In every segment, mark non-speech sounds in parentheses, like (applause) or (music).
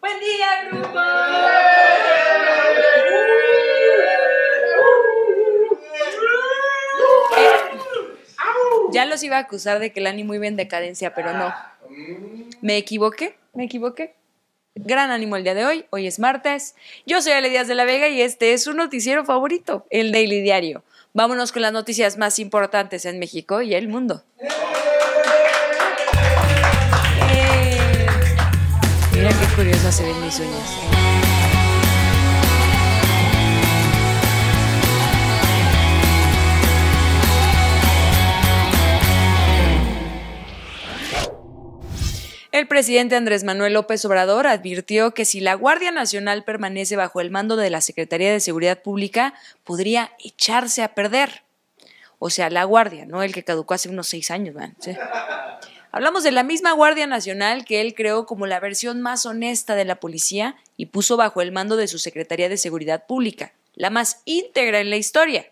¡Buen día, grupo! Ya los iba a acusar de que el ánimo iba en decadencia, pero no. ¿Me equivoqué? ¿Me equivoqué? Gran ánimo el día de hoy. Hoy es martes. Yo soy Ale Díaz de la Vega y este es su noticiero favorito, el Daily Diario. Vámonos con las noticias más importantes en México y el mundo. qué curioso se ven mis sueños! El presidente Andrés Manuel López Obrador advirtió que si la Guardia Nacional permanece bajo el mando de la Secretaría de Seguridad Pública, podría echarse a perder. O sea, la Guardia, no el que caducó hace unos seis años, ¿verdad? ¿sí? Hablamos de la misma Guardia Nacional que él creó como la versión más honesta de la policía y puso bajo el mando de su Secretaría de Seguridad Pública, la más íntegra en la historia.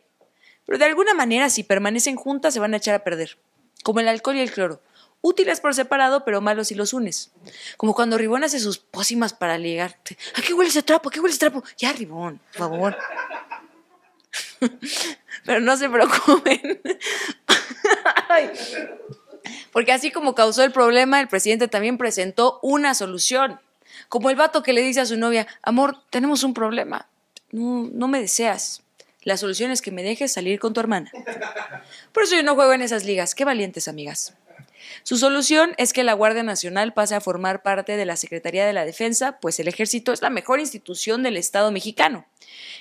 Pero de alguna manera, si permanecen juntas, se van a echar a perder, como el alcohol y el cloro útiles por separado, pero malos si los unes. Como cuando Ribón hace sus pócimas para ligarte. ¿A qué huele ese trapo? qué huele ese trapo? Ya, Ribón, por favor. (laughs) pero no se preocupen. (laughs) Ay, porque así como causó el problema, el presidente también presentó una solución. Como el vato que le dice a su novia, amor, tenemos un problema. No, no me deseas. La solución es que me dejes salir con tu hermana. Por eso yo no juego en esas ligas. Qué valientes, amigas. Su solución es que la Guardia Nacional pase a formar parte de la Secretaría de la Defensa, pues el ejército es la mejor institución del Estado mexicano.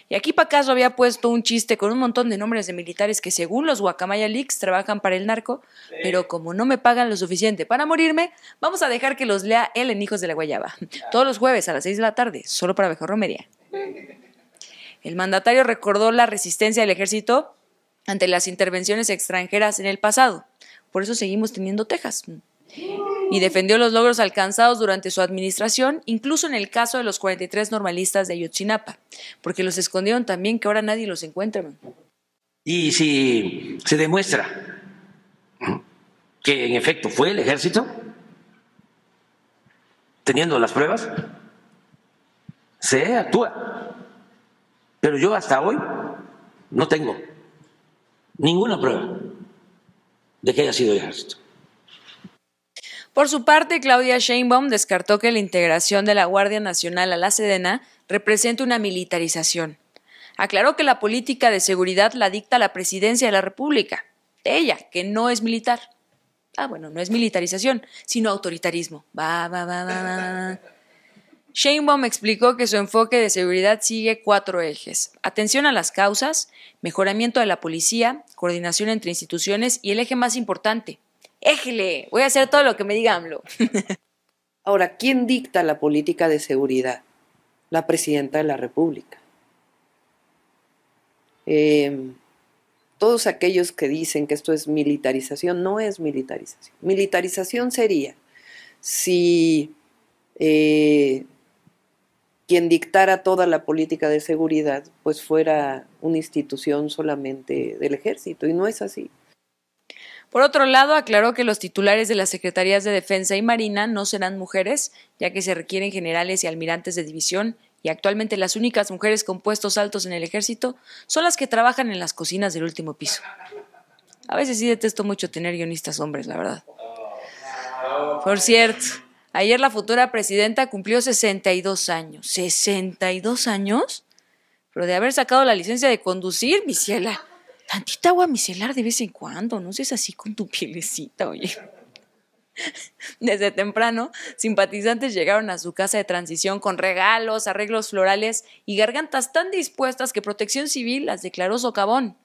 Y aquí Pacaso había puesto un chiste con un montón de nombres de militares que según los Guacamaya Leaks trabajan para el narco, pero como no me pagan lo suficiente para morirme, vamos a dejar que los lea él en Hijos de la Guayaba, todos los jueves a las 6 de la tarde, solo para Mejor romería. El mandatario recordó la resistencia del ejército ante las intervenciones extranjeras en el pasado. Por eso seguimos teniendo Texas. Y defendió los logros alcanzados durante su administración, incluso en el caso de los 43 normalistas de Ayotzinapa, porque los escondieron también que ahora nadie los encuentra. Y si se demuestra que en efecto fue el ejército, teniendo las pruebas, se actúa. Pero yo hasta hoy no tengo ninguna prueba de qué sido Por su parte, Claudia Sheinbaum descartó que la integración de la Guardia Nacional a la Sedena represente una militarización. Aclaró que la política de seguridad la dicta la presidencia de la República, ella, que no es militar. Ah, bueno, no es militarización, sino autoritarismo. Va, va, va, va, va. Sheinbaum explicó que su enfoque de seguridad sigue cuatro ejes. Atención a las causas, mejoramiento de la policía, coordinación entre instituciones y el eje más importante. ¡Éjele! Voy a hacer todo lo que me diga (laughs) Ahora, ¿quién dicta la política de seguridad? La presidenta de la República. Em, todos aquellos que dicen que esto es militarización, no es militarización. Militarización sería si eh, quien dictara toda la política de seguridad, pues fuera una institución solamente del ejército, y no es así. Por otro lado, aclaró que los titulares de las Secretarías de Defensa y Marina no serán mujeres, ya que se requieren generales y almirantes de división, y actualmente las únicas mujeres con puestos altos en el ejército son las que trabajan en las cocinas del último piso. A veces sí detesto mucho tener guionistas hombres, la verdad. Por cierto, Ayer la futura presidenta cumplió 62 años. ¿62 años? Pero de haber sacado la licencia de conducir, mi Tantita agua micelar de vez en cuando, no seas así con tu pielecita, oye. Desde temprano, simpatizantes llegaron a su casa de transición con regalos, arreglos florales y gargantas tan dispuestas que Protección Civil las declaró socavón.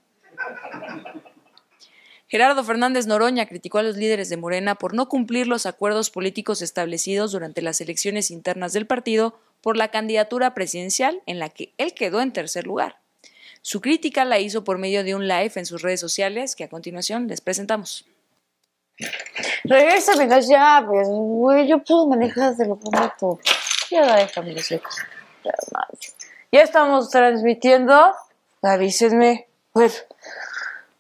Gerardo Fernández Noroña criticó a los líderes de Morena por no cumplir los acuerdos políticos establecidos durante las elecciones internas del partido por la candidatura presidencial en la que él quedó en tercer lugar. Su crítica la hizo por medio de un live en sus redes sociales que a continuación les presentamos. Regrésame ya, pues, güey, yo puedo manejar, lo prometo. Ya déjame Ya estamos transmitiendo, avísenme. Pues,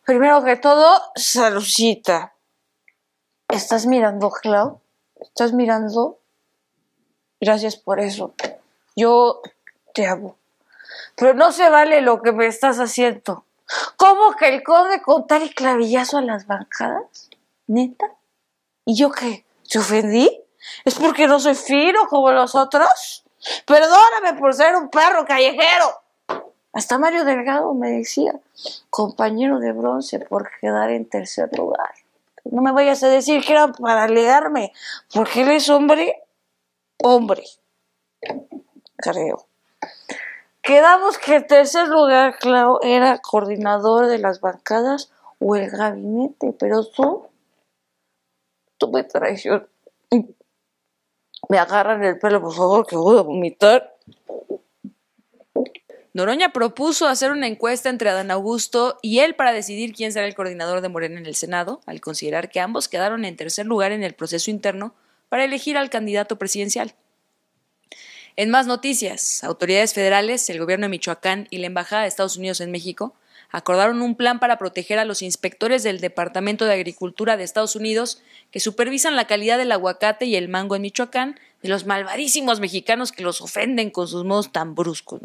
Primero que todo, salucita. ¿Estás mirando, Clau? ¿Estás mirando? Gracias por eso. Yo te amo. Pero no se vale lo que me estás haciendo. ¿Cómo que el conde con tal clavillazo a las bancadas? ¿Neta? ¿Y yo qué? ¿Te ofendí? ¿Es porque no soy fino como los otros? Perdóname por ser un perro callejero. Hasta Mario Delgado me decía, compañero de bronce, por quedar en tercer lugar. No me vayas a decir que era para alegarme, porque él es hombre, hombre, creo. Quedamos que el tercer lugar, claro, era coordinador de las bancadas o el gabinete, pero tú, tú me traicionas. Me agarran el pelo, por favor, que voy a vomitar. Noroña propuso hacer una encuesta entre Adán Augusto y él para decidir quién será el coordinador de Morena en el Senado, al considerar que ambos quedaron en tercer lugar en el proceso interno para elegir al candidato presidencial. En más noticias, autoridades federales, el gobierno de Michoacán y la Embajada de Estados Unidos en México acordaron un plan para proteger a los inspectores del Departamento de Agricultura de Estados Unidos que supervisan la calidad del aguacate y el mango en Michoacán de los malvadísimos mexicanos que los ofenden con sus modos tan bruscos.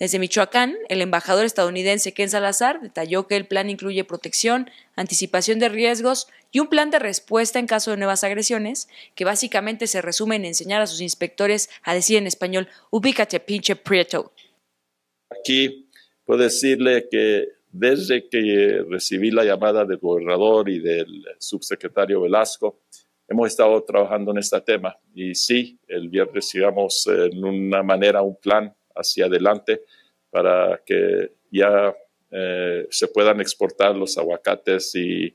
Desde Michoacán, el embajador estadounidense Ken Salazar detalló que el plan incluye protección, anticipación de riesgos y un plan de respuesta en caso de nuevas agresiones, que básicamente se resume en enseñar a sus inspectores a decir en español, ubícate pinche prieto. Aquí puedo decirle que desde que recibí la llamada del gobernador y del subsecretario Velasco, hemos estado trabajando en este tema. Y sí, el viernes llegamos en una manera, un plan hacia adelante para que ya eh, se puedan exportar los aguacates eh,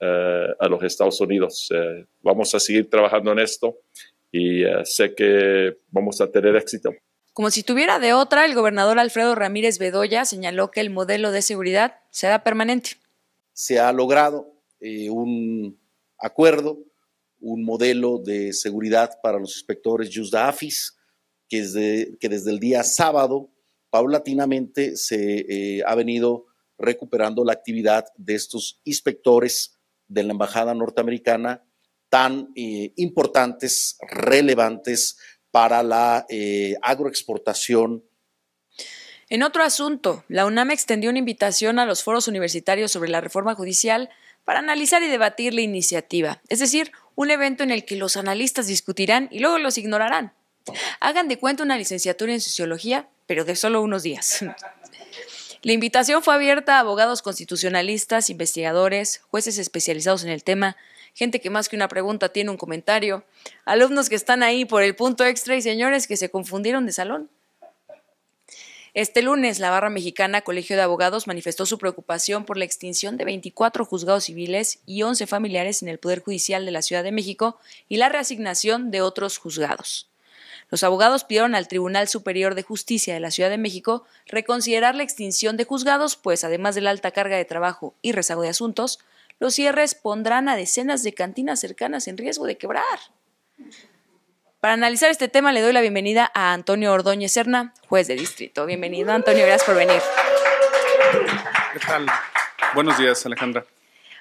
a los Estados Unidos. Eh, vamos a seguir trabajando en esto y sé que vamos a tener éxito. Como si tuviera de otra, el gobernador Alfredo Ramírez Bedoya señaló que el modelo de seguridad será permanente. Se ha logrado un acuerdo, un modelo de seguridad para los inspectores yusdaafis que desde, que desde el día sábado paulatinamente se eh, ha venido recuperando la actividad de estos inspectores de la Embajada norteamericana tan eh, importantes, relevantes para la eh, agroexportación. En otro asunto, la UNAM extendió una invitación a los foros universitarios sobre la reforma judicial para analizar y debatir la iniciativa, es decir, un evento en el que los analistas discutirán y luego los ignorarán. Hagan de cuenta una licenciatura en sociología, pero de solo unos días. La invitación fue abierta a abogados constitucionalistas, investigadores, jueces especializados en el tema, gente que más que una pregunta tiene un comentario, alumnos que están ahí por el punto extra y señores que se confundieron de salón. Este lunes, la Barra Mexicana Colegio de Abogados manifestó su preocupación por la extinción de 24 juzgados civiles y 11 familiares en el Poder Judicial de la Ciudad de México y la reasignación de otros juzgados. Los abogados pidieron al Tribunal Superior de Justicia de la Ciudad de México reconsiderar la extinción de juzgados, pues además de la alta carga de trabajo y rezago de asuntos, los cierres pondrán a decenas de cantinas cercanas en riesgo de quebrar. Para analizar este tema le doy la bienvenida a Antonio Ordóñez Serna, juez de distrito. Bienvenido, Antonio, gracias por venir. ¿Qué tal? Buenos días, Alejandra.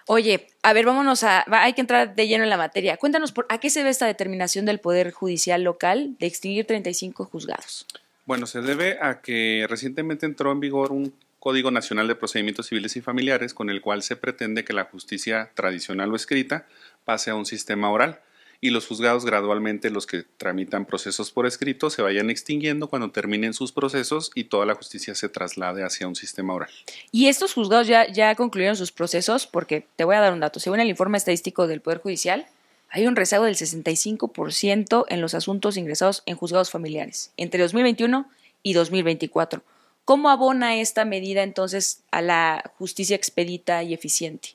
Oye, a ver, vámonos a, hay que entrar de lleno en la materia. Cuéntanos, por, ¿a qué se debe esta determinación del Poder Judicial local de extinguir 35 juzgados? Bueno, se debe a que recientemente entró en vigor un Código Nacional de Procedimientos Civiles y Familiares con el cual se pretende que la justicia tradicional o escrita pase a un sistema oral y los juzgados gradualmente, los que tramitan procesos por escrito, se vayan extinguiendo cuando terminen sus procesos y toda la justicia se traslade hacia un sistema oral. ¿Y estos juzgados ya, ya concluyeron sus procesos? Porque te voy a dar un dato. Según el informe estadístico del Poder Judicial, hay un rezago del 65% en los asuntos ingresados en juzgados familiares entre 2021 y 2024. ¿Cómo abona esta medida entonces a la justicia expedita y eficiente?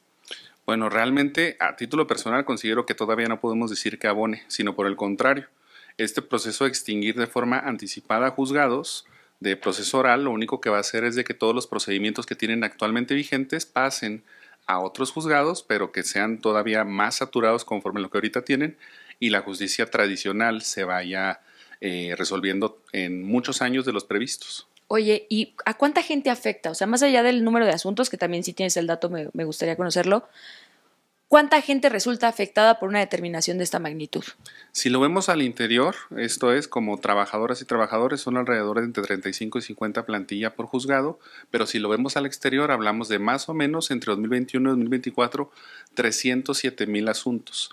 Bueno, realmente a título personal considero que todavía no podemos decir que abone, sino por el contrario. Este proceso de extinguir de forma anticipada juzgados de proceso oral lo único que va a hacer es de que todos los procedimientos que tienen actualmente vigentes pasen a otros juzgados, pero que sean todavía más saturados conforme a lo que ahorita tienen y la justicia tradicional se vaya eh, resolviendo en muchos años de los previstos. Oye, ¿y a cuánta gente afecta? O sea, más allá del número de asuntos, que también si tienes el dato me, gustaría conocerlo, ¿cuánta gente resulta afectada por una determinación de esta magnitud? Si lo vemos al interior, esto es como trabajadoras y trabajadores, son alrededor de entre 35 y 50 plantilla por juzgado, pero si lo vemos al exterior, hablamos de más o menos entre 2021 y 2024, 307 mil asuntos.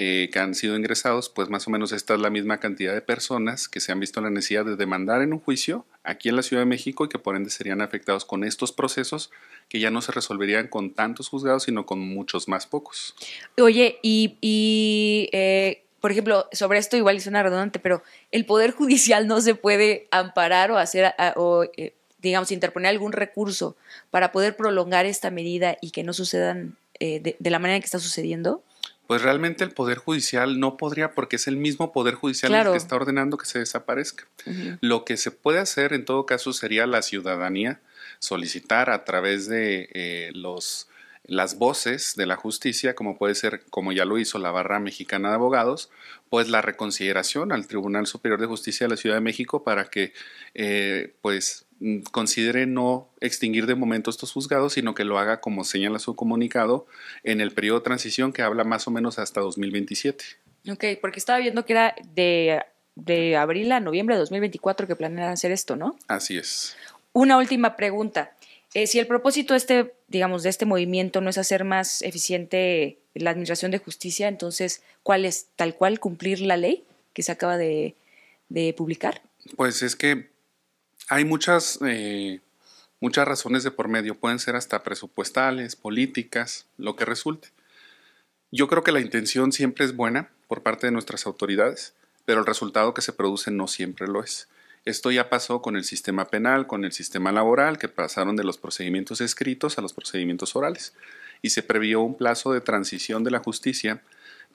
Eh, que han sido ingresados, pues más o menos esta es la misma cantidad de personas que se han visto la necesidad de demandar en un juicio aquí en la Ciudad de México y que por ende serían afectados con estos procesos que ya no se resolverían con tantos juzgados, sino con muchos más pocos. Oye, y, eh, por ejemplo, sobre esto igual una redundante, pero el Poder Judicial no se puede amparar o hacer... o, eh, digamos, interponer algún recurso para poder prolongar esta medida y que no sucedan de, de, la manera en que está sucediendo? pues realmente el Poder Judicial no podría, porque es el mismo Poder Judicial el que está ordenando que se desaparezca. Lo que se puede hacer en todo caso sería la ciudadanía solicitar a través de eh, los, las voces de la justicia, como puede ser, como ya lo hizo la Barra Mexicana de Abogados, pues la reconsideración al Tribunal Superior de Justicia de la Ciudad de México para que eh, pues Mm, considere no extinguir de momento estos juzgados, sino que lo haga como señala su comunicado en el periodo de transición que habla más o menos hasta 2027. Ok, porque estaba viendo que era de, abril a noviembre de 2024 que planean hacer esto, ¿no? Así es. Una última pregunta. Eh, si el propósito este, digamos, de este movimiento no es hacer más eficiente la administración de justicia, entonces, ¿cuál es tal cual cumplir la ley que se acaba de, de publicar? Pues es que hay muchas, eh, muchas razones de por medio, pueden ser hasta presupuestales, políticas, lo que resulte. Yo creo que la intención siempre es buena por parte de nuestras autoridades, pero el resultado que se produce no siempre lo es. Esto ya pasó con el sistema penal, con el sistema laboral, que pasaron de los procedimientos escritos a los procedimientos orales, y se previó un plazo de transición de la justicia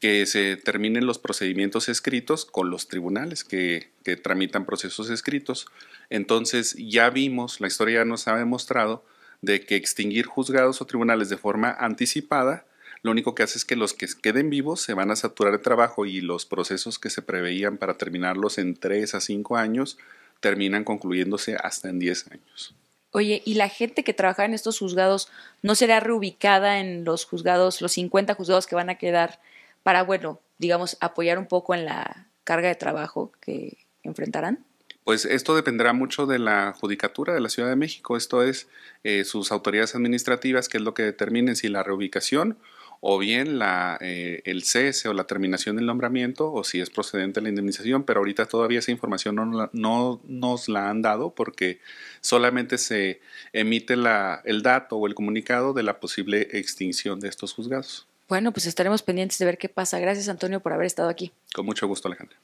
que se terminen los procedimientos escritos con los tribunales que, tramitan procesos escritos. Entonces ya vimos, la historia ya nos ha demostrado de que extinguir juzgados o tribunales de forma anticipada lo único que hace es que los que queden vivos se van a saturar de trabajo y los procesos que se preveían para terminarlos en tres a cinco años terminan concluyéndose hasta en diez años. Oye, ¿y la gente que trabaja en estos juzgados no será reubicada en los juzgados, los 50 juzgados que van a quedar para, bueno, digamos, apoyar un poco en la carga de trabajo que enfrentarán? Pues esto dependerá mucho de la judicatura de la Ciudad de México, esto es, eh, sus autoridades administrativas, que es lo que determinen si la reubicación o bien eh, el cese o la terminación del nombramiento o si es procedente la indemnización, pero ahorita todavía esa información no, nos la han dado porque solamente se emite el dato o el comunicado de la posible extinción de estos juzgados. Bueno, pues estaremos pendientes de ver qué pasa. Gracias, Antonio, por haber estado aquí. Con mucho gusto, Alejandra.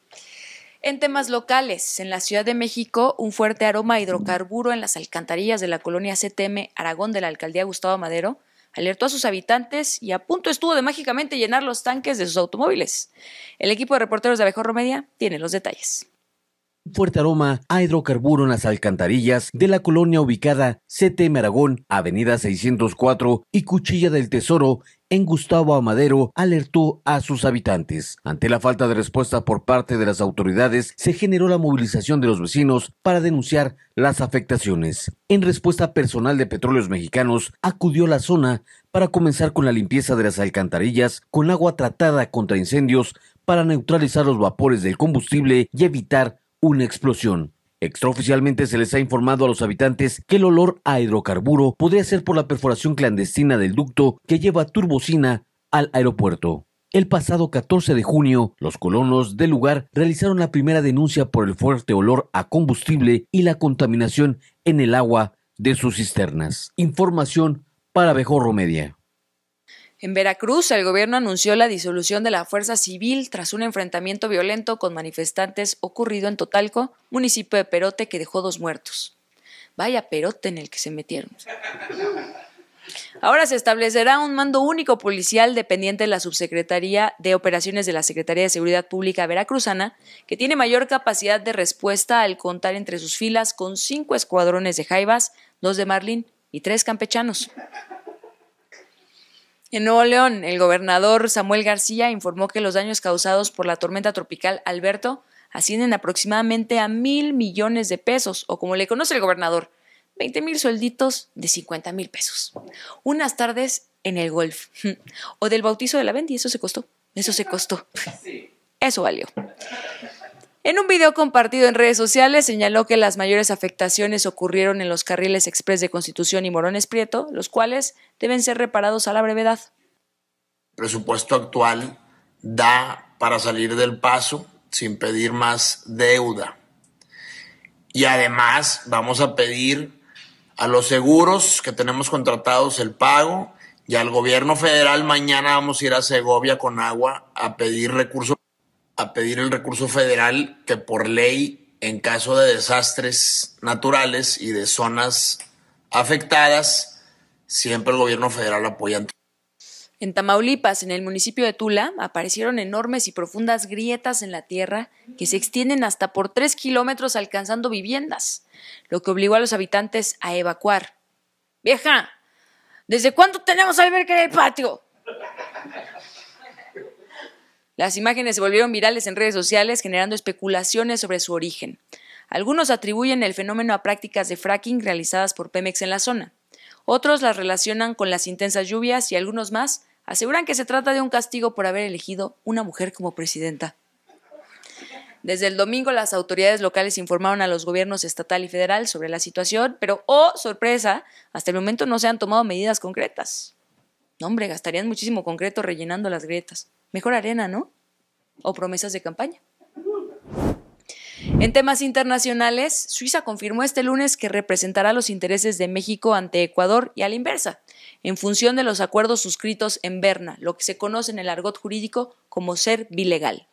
En temas locales, en la Ciudad de México, un fuerte aroma a hidrocarburo en las alcantarillas de la colonia CTM Aragón de la alcaldía Gustavo Madero alertó a sus habitantes y a punto estuvo de mágicamente llenar los tanques de sus automóviles. El equipo de reporteros de Abejorro Media tiene los detalles fuerte aroma a hidrocarburo en las alcantarillas de la colonia ubicada CT Maragón, Avenida 604 y Cuchilla del Tesoro en Gustavo Amadero alertó a sus habitantes. Ante la falta de respuesta por parte de las autoridades, se generó la movilización de los vecinos para denunciar las afectaciones. En respuesta personal de Petróleos Mexicanos, acudió a la zona para comenzar con la limpieza de las alcantarillas con agua tratada contra incendios para neutralizar los vapores del combustible y evitar una explosión. Extraoficialmente se les ha informado a los habitantes que el olor a hidrocarburo podría ser por la perforación clandestina del ducto que lleva turbocina al aeropuerto. El pasado 14 de junio, los colonos del lugar realizaron la primera denuncia por el fuerte olor a combustible y la contaminación en el agua de sus cisternas. Información para Bejorro Media. En Veracruz, el gobierno anunció la disolución de la Fuerza Civil tras un enfrentamiento violento con manifestantes ocurrido en Totalco, municipio de Perote, que dejó dos muertos. Vaya perote en el que se metieron. Ahora se establecerá un mando único policial dependiente de la Subsecretaría de Operaciones de la Secretaría de Seguridad Pública Veracruzana, que tiene mayor capacidad de respuesta al contar entre sus filas con cinco escuadrones de Jaivas, dos de Marlin y tres campechanos. En Nuevo León, el gobernador Samuel García informó que los daños causados por la tormenta tropical Alberto ascienden aproximadamente a mil millones de pesos, o como le conoce el gobernador, 20 mil suelditos de 50 mil pesos. Unas tardes en el golf, (laughs) o del bautizo de la Bendy, eso se costó, eso se costó, eso valió. En un video compartido en redes sociales señaló que las mayores afectaciones ocurrieron en los carriles express de Constitución y Morones Prieto, los cuales deben ser reparados a la brevedad. presupuesto actual da para salir del paso sin pedir más deuda. Y además vamos a pedir a los seguros que tenemos contratados el pago y al gobierno federal mañana vamos a ir a Segovia con agua a pedir recursos a pedir el recurso federal que por ley, en caso de desastres naturales y de zonas afectadas, siempre el gobierno federal apoya. En Tamaulipas, en el municipio de Tula, aparecieron enormes y profundas grietas en la tierra que se extienden hasta por tres kilómetros alcanzando viviendas, lo que obligó a los habitantes a evacuar. Vieja, ¿desde cuándo tenemos albergue en el patio? Las imágenes se volvieron virales en redes sociales generando especulaciones sobre su origen. Algunos atribuyen el fenómeno a prácticas de fracking realizadas por Pemex en la zona. Otros las relacionan con las intensas lluvias y algunos más aseguran que se trata de un castigo por haber elegido una mujer como presidenta. Desde el domingo las autoridades locales informaron a los gobiernos estatal y federal sobre la situación, pero oh sorpresa, hasta el momento no se han tomado medidas concretas. No, hombre, gastarían muchísimo concreto rellenando las grietas. Mejor arena, ¿no? O promesas de campaña. En temas internacionales, Suiza confirmó este lunes que representará los intereses de México ante Ecuador y a la inversa, en función de los acuerdos suscritos en Berna, lo que se conoce en el argot jurídico como ser bilegal.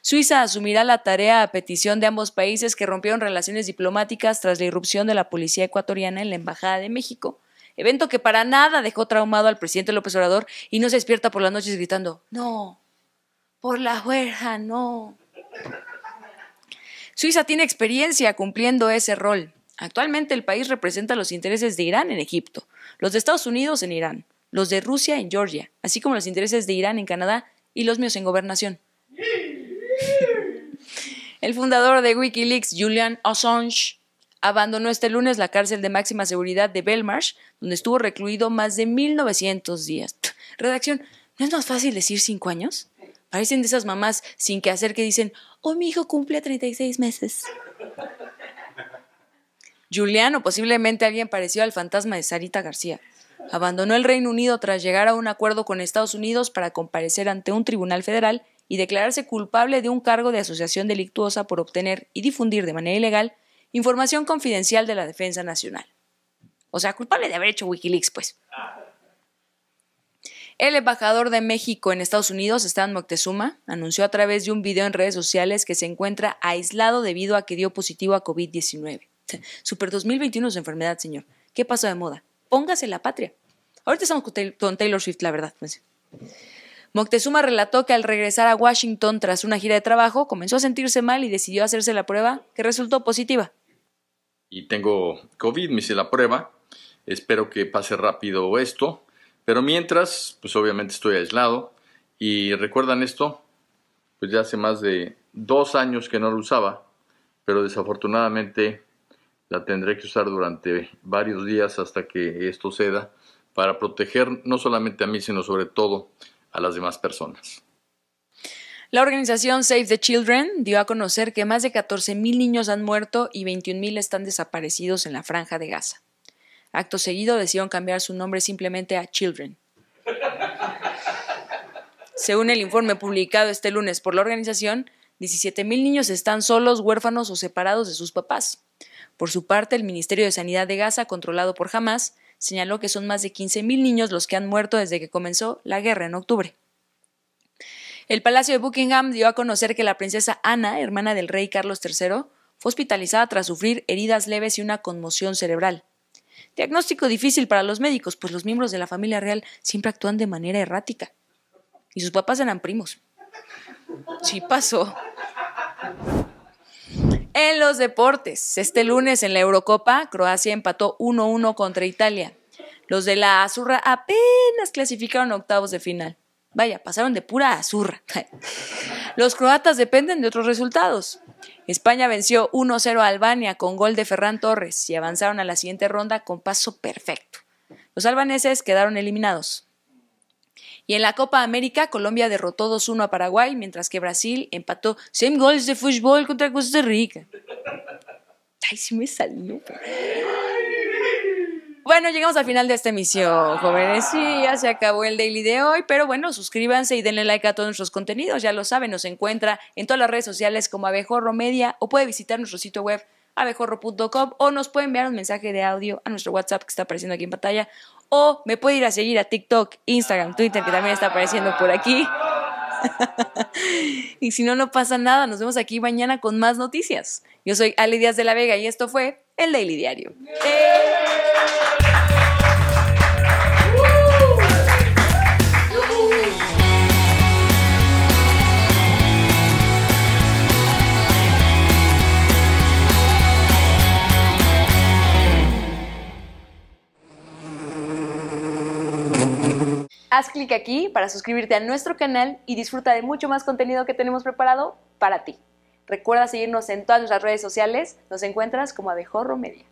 Suiza asumirá la tarea a petición de ambos países que rompieron relaciones diplomáticas tras la irrupción de la policía ecuatoriana en la Embajada de México evento que para nada dejó traumado al presidente López Obrador y no se despierta por las noches gritando, no, por la fuerza no. Suiza tiene experiencia cumpliendo ese rol. Actualmente el país representa los intereses de Irán en Egipto, los de Estados Unidos en Irán, los de Rusia en Georgia, así como los intereses de Irán en Canadá y los míos en gobernación. El fundador de Wikileaks, Julian Assange, abandonó este lunes la cárcel de máxima seguridad de Belmarsh, donde estuvo recluido más de 1900 días. (tsk) Redacción, ¿no es más fácil decir cinco años? Parecen de esas mamás sin que hacer que dicen, oh, mi hijo cumple 36 meses. (laughs) Julián, o posiblemente alguien parecido al fantasma de Sarita García, abandonó el Reino Unido tras llegar a un acuerdo con Estados Unidos para comparecer ante un tribunal federal y declararse culpable de un cargo de asociación delictuosa por obtener y difundir de manera ilegal Información confidencial de la Defensa Nacional. O sea, culpable de haber hecho Wikileaks, pues. El embajador de México en Estados Unidos, Stan Moctezuma, anunció a través de un video en redes sociales que se encuentra aislado debido a que dio positivo a COVID-19. (laughs) Super 2021 su enfermedad, señor. ¿Qué pasó de moda? Póngase la patria. Ahorita estamos con Taylor Swift, la verdad. Pues. Moctezuma relató que al regresar a Washington tras una gira de trabajo comenzó a sentirse mal y decidió hacerse la prueba que resultó positiva y tengo COVID, me hice la prueba, espero que pase rápido esto, pero mientras, pues obviamente estoy aislado y recuerdan esto, pues ya hace más de dos años que no lo usaba, pero desafortunadamente la tendré que usar durante varios días hasta que esto ceda para proteger no solamente a mí, sino sobre todo a las demás personas. La organización Save the Children dio a conocer que más de 14.000 niños han muerto y 21.000 están desaparecidos en la franja de Gaza. Acto seguido decidieron cambiar su nombre simplemente a Children. Según el informe publicado este lunes por la organización, 17.000 niños están solos, huérfanos o separados de sus papás. Por su parte, el Ministerio de Sanidad de Gaza, controlado por Hamas, señaló que son más de 15.000 niños los que han muerto desde que comenzó la guerra en octubre. El Palacio de Buckingham dio a conocer que la princesa Ana, hermana del rey Carlos III, fue hospitalizada tras sufrir heridas leves y una conmoción cerebral. Diagnóstico difícil para los médicos, pues los miembros de la familia real siempre actúan de manera errática. Y sus papás eran primos. Sí pasó. En los deportes, este lunes en la Eurocopa, Croacia empató 1-1 contra Italia. Los de la Azurra apenas clasificaron octavos de final. Vaya, pasaron de pura azurra. (laughs) Los croatas dependen de otros resultados. España venció 1-0 a Albania con gol de Ferran Torres y avanzaron a la siguiente ronda con paso perfecto. Los albaneses quedaron eliminados. Y en la Copa América, Colombia derrotó 2-1 a Paraguay, mientras que Brasil empató 100 goles de fútbol contra Costa Rica. (laughs) Ay, sí me salió. Bueno, llegamos al final de esta emisión, jóvenes. Sí, ya se acabó el daily de hoy, pero bueno, suscríbanse y denle like a todos nuestros contenidos. Ya lo saben, nos encuentra en todas las redes sociales como Abejorro Media o puede visitar nuestro sitio web abejorro.com o nos puede enviar un mensaje de audio a nuestro WhatsApp que está apareciendo aquí en pantalla o me puede ir a seguir a TikTok, Instagram, Twitter que también está apareciendo por aquí. (laughs) y si no, no pasa nada. Nos vemos aquí mañana con más noticias. Yo soy Ali Díaz de la Vega y esto fue el Daily Diario. haz clic aquí para suscribirte a nuestro canal y disfruta de mucho más contenido que tenemos preparado para ti. Recuerda seguirnos en todas nuestras redes sociales. Nos encuentras como Abejorro Media.